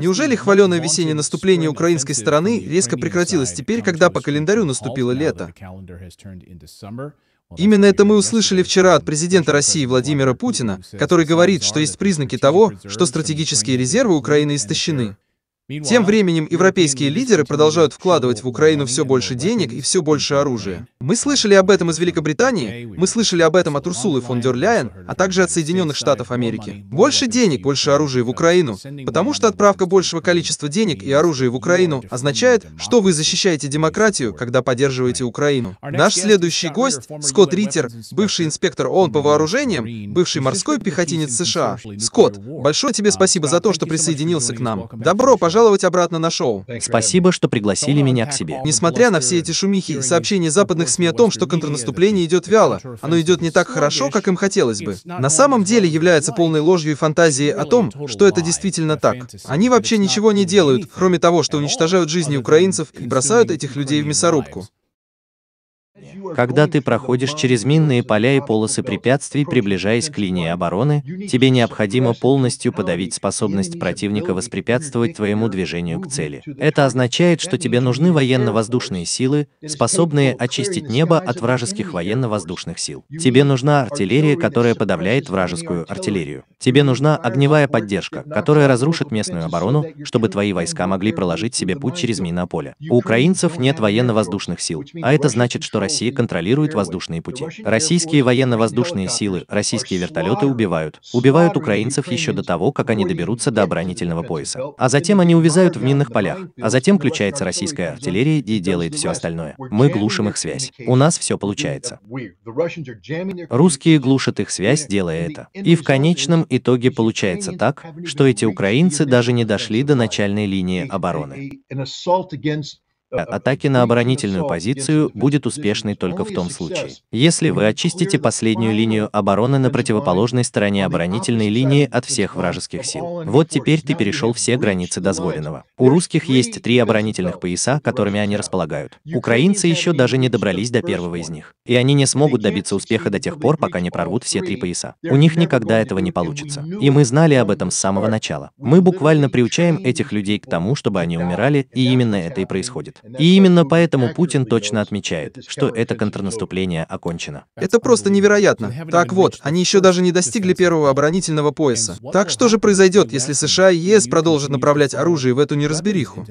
Неужели хваленое весеннее наступление украинской стороны резко прекратилось теперь, когда по календарю наступило лето? Именно это мы услышали вчера от президента России Владимира Путина, который говорит, что есть признаки того, что стратегические резервы Украины истощены. Тем временем европейские лидеры продолжают вкладывать в Украину все больше денег и все больше оружия. Мы слышали об этом из Великобритании, мы слышали об этом от Урсулы фон дер Ляйен, а также от Соединенных Штатов Америки. Больше денег, больше оружия в Украину, потому что отправка большего количества денег и оружия в Украину означает, что вы защищаете демократию, когда поддерживаете Украину. Наш следующий гость, Скотт Риттер, бывший инспектор ООН по вооружениям, бывший морской пехотинец США. Скотт, большое тебе uh, спасибо за то, что присоединился к нам. Добро пожаловать пожаловать обратно на шоу. Спасибо, что пригласили меня к себе. Несмотря на все эти шумихи и сообщения западных СМИ о том, что контрнаступление идет вяло, оно идет не так хорошо, как им хотелось бы, на самом деле является полной ложью и фантазией о том, что это действительно так. Они вообще ничего не делают, кроме того, что уничтожают жизни украинцев и бросают этих людей в мясорубку. Когда ты проходишь через минные поля и полосы препятствий, приближаясь к линии обороны, тебе необходимо полностью подавить способность противника воспрепятствовать твоему движению к цели. Это означает, что тебе нужны военно-воздушные силы, способные очистить небо от вражеских военно-воздушных сил. Тебе нужна артиллерия, которая подавляет вражескую артиллерию. Тебе нужна огневая поддержка, которая разрушит местную оборону, чтобы твои войска могли проложить себе путь через минное поле. У украинцев нет военно-воздушных сил, а это значит, что Россия Россия контролирует воздушные пути. Российские военно-воздушные силы, российские вертолеты убивают. Убивают украинцев еще до того, как они доберутся до оборонительного пояса. А затем они увязают в минных полях. А затем включается российская артиллерия и делает все остальное. Мы глушим их связь. У нас все получается. Русские глушат их связь, делая это. И в конечном итоге получается так, что эти украинцы даже не дошли до начальной линии обороны. Э, атаки на оборонительную позицию будет успешной только в том случае, если вы очистите последнюю линию обороны на противоположной стороне оборонительной линии от всех вражеских сил. Вот теперь ты перешел все границы дозволенного. У русских есть три оборонительных пояса, которыми они располагают. Украинцы еще даже не добрались до первого из них. И они не смогут добиться успеха до тех пор, пока не прорвут все три пояса. У них никогда этого не получится. И мы знали об этом с самого начала. Мы буквально приучаем этих людей к тому, чтобы они умирали, и именно это и происходит. И именно поэтому Путин точно отмечает, что это контрнаступление окончено. Это просто невероятно. Так вот, они еще даже не достигли первого оборонительного пояса. Так что же произойдет, если США и ЕС продолжат направлять оружие в эту неразбериху?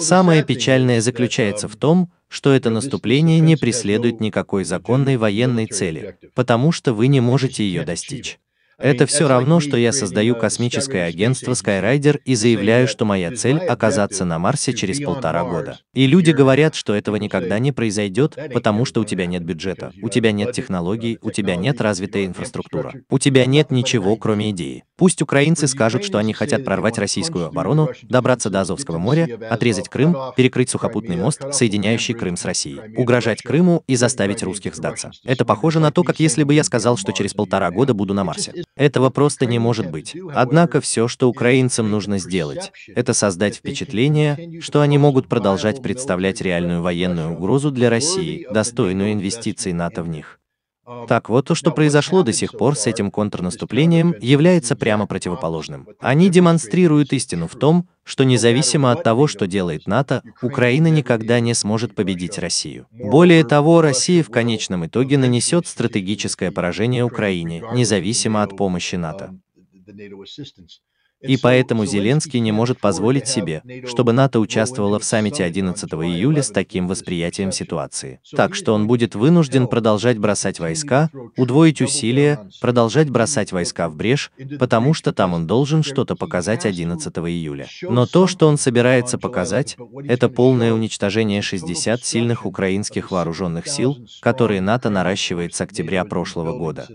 Самое печальное заключается um, в том, что это наступление не преследует никакой законной военной цели, потому что вы не можете ее достичь. Это все равно, что я создаю космическое агентство Skyrider и заявляю, что моя цель — оказаться на Марсе через полтора года. И люди говорят, что этого никогда не произойдет, потому что у тебя нет бюджета, у тебя нет технологий, у тебя нет развитой инфраструктуры, у тебя нет ничего, кроме идеи. Пусть украинцы скажут, что они хотят прорвать российскую оборону, добраться до Азовского моря, отрезать Крым, перекрыть сухопутный мост, соединяющий Крым с Россией, угрожать Крыму и заставить русских сдаться. Это похоже на то, как если бы я сказал, что через полтора года буду на Марсе. Этого просто не может быть. Однако все, что украинцам нужно сделать, это создать впечатление, что они могут продолжать представлять реальную военную угрозу для России, достойную инвестиций НАТО в них. Так вот, то, что произошло до сих пор с этим контрнаступлением, является прямо противоположным. Они демонстрируют истину в том, что независимо от того, что делает НАТО, Украина никогда не сможет победить Россию. Более того, Россия в конечном итоге нанесет стратегическое поражение Украине, независимо от помощи НАТО. И поэтому Зеленский не может позволить себе, чтобы НАТО участвовало в саммите 11 июля с таким восприятием ситуации. Так что он будет вынужден продолжать бросать войска, удвоить усилия, продолжать бросать войска в брешь, потому что там он должен что-то показать 11 июля. Но то, что он собирается показать, это полное уничтожение 60 сильных украинских вооруженных сил, которые НАТО наращивает с октября прошлого года.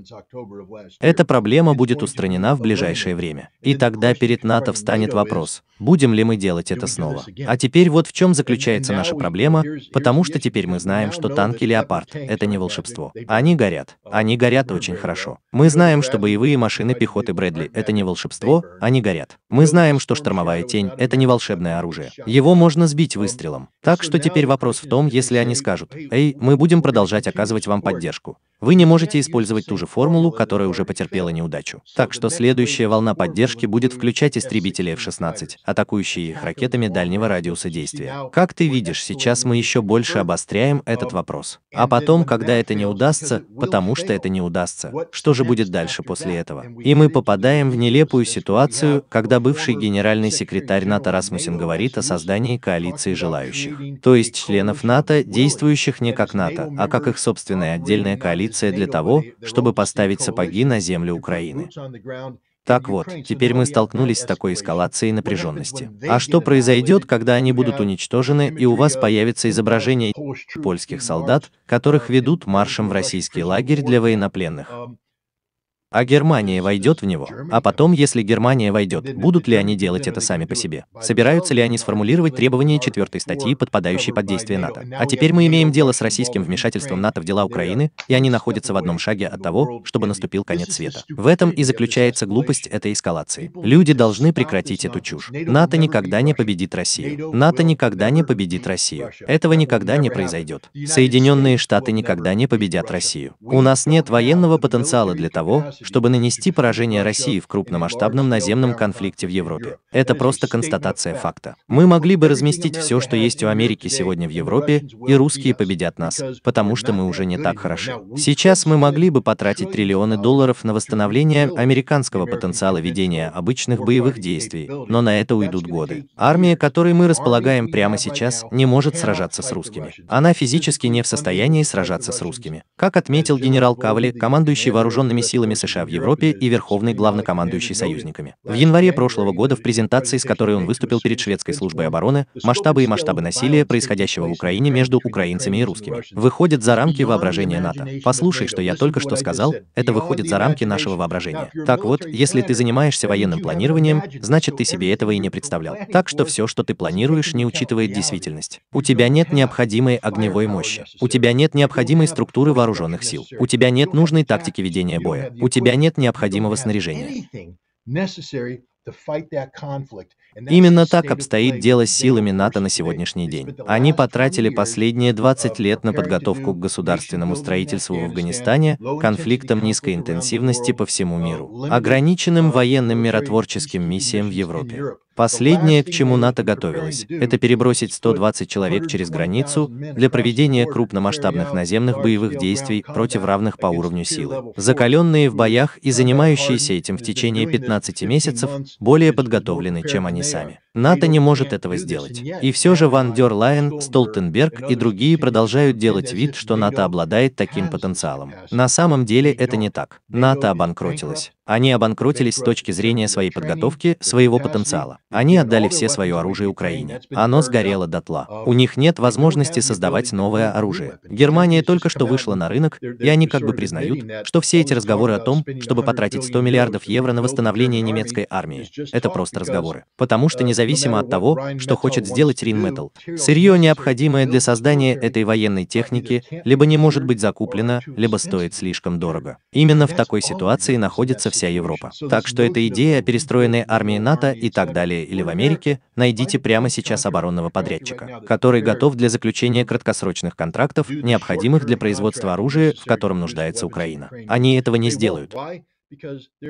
Эта проблема будет устранена в ближайшее время. И тогда перед НАТО встанет вопрос, будем ли мы делать это снова. А теперь вот в чем заключается наша проблема, потому что теперь мы знаем, что танки «Леопард» — это не волшебство. Они горят. Они горят очень хорошо. Мы знаем, что боевые машины пехоты Брэдли — это не волшебство, они горят. Мы знаем, что штормовая тень — это не волшебное оружие. Его можно сбить выстрелом. Так что теперь вопрос в том, если они скажут, «Эй, мы будем продолжать оказывать вам поддержку». Вы не можете использовать ту же формулу, которая уже потерпела неудачу. Так что следующая волна поддержки будет в включать истребители F-16, атакующие их ракетами дальнего радиуса действия. Как ты видишь, сейчас мы еще больше обостряем этот вопрос. А потом, когда это не удастся, потому что это не удастся, что же будет дальше после этого? И мы попадаем в нелепую ситуацию, когда бывший генеральный секретарь НАТО Расмусин говорит о создании коалиции желающих, то есть членов НАТО, действующих не как НАТО, а как их собственная отдельная коалиция для того, чтобы поставить сапоги на землю Украины. Так вот, теперь мы столкнулись с такой эскалацией напряженности. А что произойдет, когда они будут уничтожены и у вас появится изображение польских солдат, которых ведут маршем в российский лагерь для военнопленных? а Германия войдет в него. А потом, если Германия войдет, будут ли они делать это сами по себе? Собираются ли они сформулировать требования четвертой статьи, подпадающей под действие НАТО? А теперь мы имеем дело с российским вмешательством НАТО в дела Украины, и они находятся в одном шаге от того, чтобы наступил конец света. В этом и заключается глупость этой эскалации. Люди должны прекратить эту чушь. НАТО никогда не победит Россию. НАТО никогда не победит Россию. Этого никогда не произойдет. Соединенные Штаты никогда не победят Россию. У нас нет военного потенциала для того, чтобы нанести поражение России в крупномасштабном наземном конфликте в Европе. Это просто констатация факта. Мы могли бы разместить все, что есть у Америки сегодня в Европе, и русские победят нас, потому что мы уже не так хороши. Сейчас мы могли бы потратить триллионы долларов на восстановление американского потенциала ведения обычных боевых действий, но на это уйдут годы. Армия, которой мы располагаем прямо сейчас, не может сражаться с русскими. Она физически не в состоянии сражаться с русскими. Как отметил генерал Кавли, командующий вооруженными силами США, США в Европе и верховный главнокомандующий союзниками. В январе прошлого года в презентации, с которой он выступил перед шведской службой обороны, масштабы и масштабы насилия, происходящего в Украине между украинцами и русскими, выходят за рамки воображения НАТО. Послушай, что я только что сказал, это выходит за рамки нашего воображения. Так вот, если ты занимаешься военным планированием, значит ты себе этого и не представлял. Так что все, что ты планируешь, не учитывает действительность. У тебя нет необходимой огневой мощи. У тебя нет необходимой структуры вооруженных сил. У тебя нет нужной тактики ведения боя. У тебя нет необходимого снаряжения. Именно так обстоит дело с силами НАТО на сегодняшний день. Они потратили последние 20 лет на подготовку к государственному строительству в Афганистане, конфликтам низкой интенсивности по всему миру, ограниченным военным миротворческим миссиям в Европе. Последнее, к чему НАТО готовилось, это перебросить 120 человек через границу для проведения крупномасштабных наземных боевых действий против равных по уровню силы. Закаленные в боях и занимающиеся этим в течение 15 месяцев более подготовлены, чем они сами. НАТО не может этого сделать. И все же Ван Дер Лайен, Столтенберг и другие продолжают делать вид, что НАТО обладает таким потенциалом. На самом деле это не так. НАТО обанкротилось. Они обанкротились с точки зрения своей подготовки, своего потенциала. Они отдали все свое оружие Украине. Оно сгорело дотла. У них нет возможности создавать новое оружие. Германия только что вышла на рынок, и они как бы признают, что все эти разговоры о том, чтобы потратить 100 миллиардов евро на восстановление немецкой армии, это просто разговоры. Потому что независимо от того, что хочет сделать Ринметал, сырье, необходимое для создания этой военной техники, либо не может быть закуплено, либо стоит слишком дорого. Именно в такой ситуации находится вся Европа. Так что эта идея о перестроенной армии НАТО и так далее или в Америке, найдите прямо сейчас оборонного подрядчика, который готов для заключения краткосрочных контрактов, необходимых для производства оружия, в котором нуждается Украина. Они этого не сделают.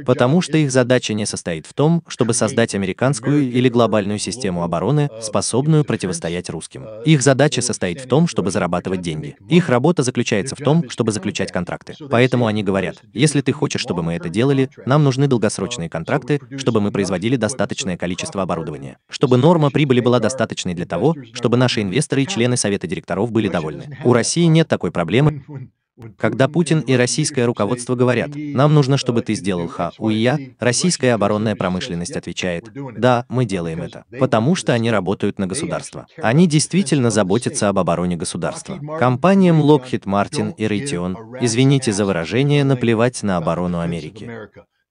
Потому что их задача не состоит в том, чтобы создать американскую или глобальную систему обороны, способную противостоять русским. Uh, их задача состоит в том, чтобы зарабатывать деньги. Их работа заключается в том, чтобы заключать контракты. Поэтому они говорят, если ты хочешь, чтобы мы это делали, нам нужны uh, долгосрочные контракты, чтобы мы производили достаточное количество оборудования, чтобы норма прибыли была достаточной для того, чтобы наши инвесторы и члены совета директоров были довольны. У России нет такой проблемы. Когда Путин и российское руководство говорят, нам нужно, чтобы ты сделал я, российская оборонная промышленность отвечает, да, мы делаем это, потому что они работают на государство. Они действительно заботятся об обороне государства. Компаниям Lockheed Martin и Raytheon, извините за выражение, наплевать на оборону Америки.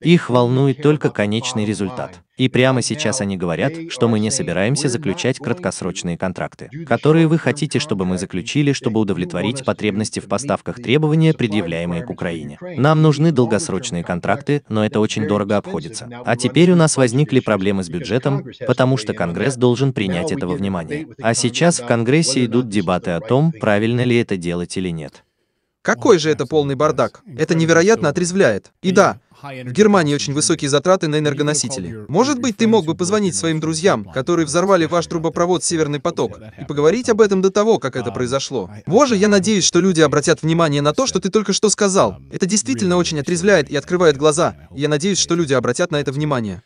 Их волнует только конечный результат. И прямо сейчас они говорят, что мы не собираемся заключать краткосрочные контракты, которые вы хотите, чтобы мы заключили, чтобы удовлетворить потребности в поставках требования, предъявляемые к Украине. Нам нужны долгосрочные контракты, но это очень дорого обходится. А теперь у нас возникли проблемы с бюджетом, потому что Конгресс должен принять этого внимание. А сейчас в Конгрессе идут дебаты о том, правильно ли это делать или нет. Какой же это полный бардак? Это невероятно отрезвляет. И да, в Германии очень высокие затраты на энергоносители. Может быть, ты мог бы позвонить своим друзьям, которые взорвали ваш трубопровод «Северный поток», и поговорить об этом до того, как это произошло. Боже, я надеюсь, что люди обратят внимание на то, что ты только что сказал. Это действительно очень отрезвляет и открывает глаза. Я надеюсь, что люди обратят на это внимание.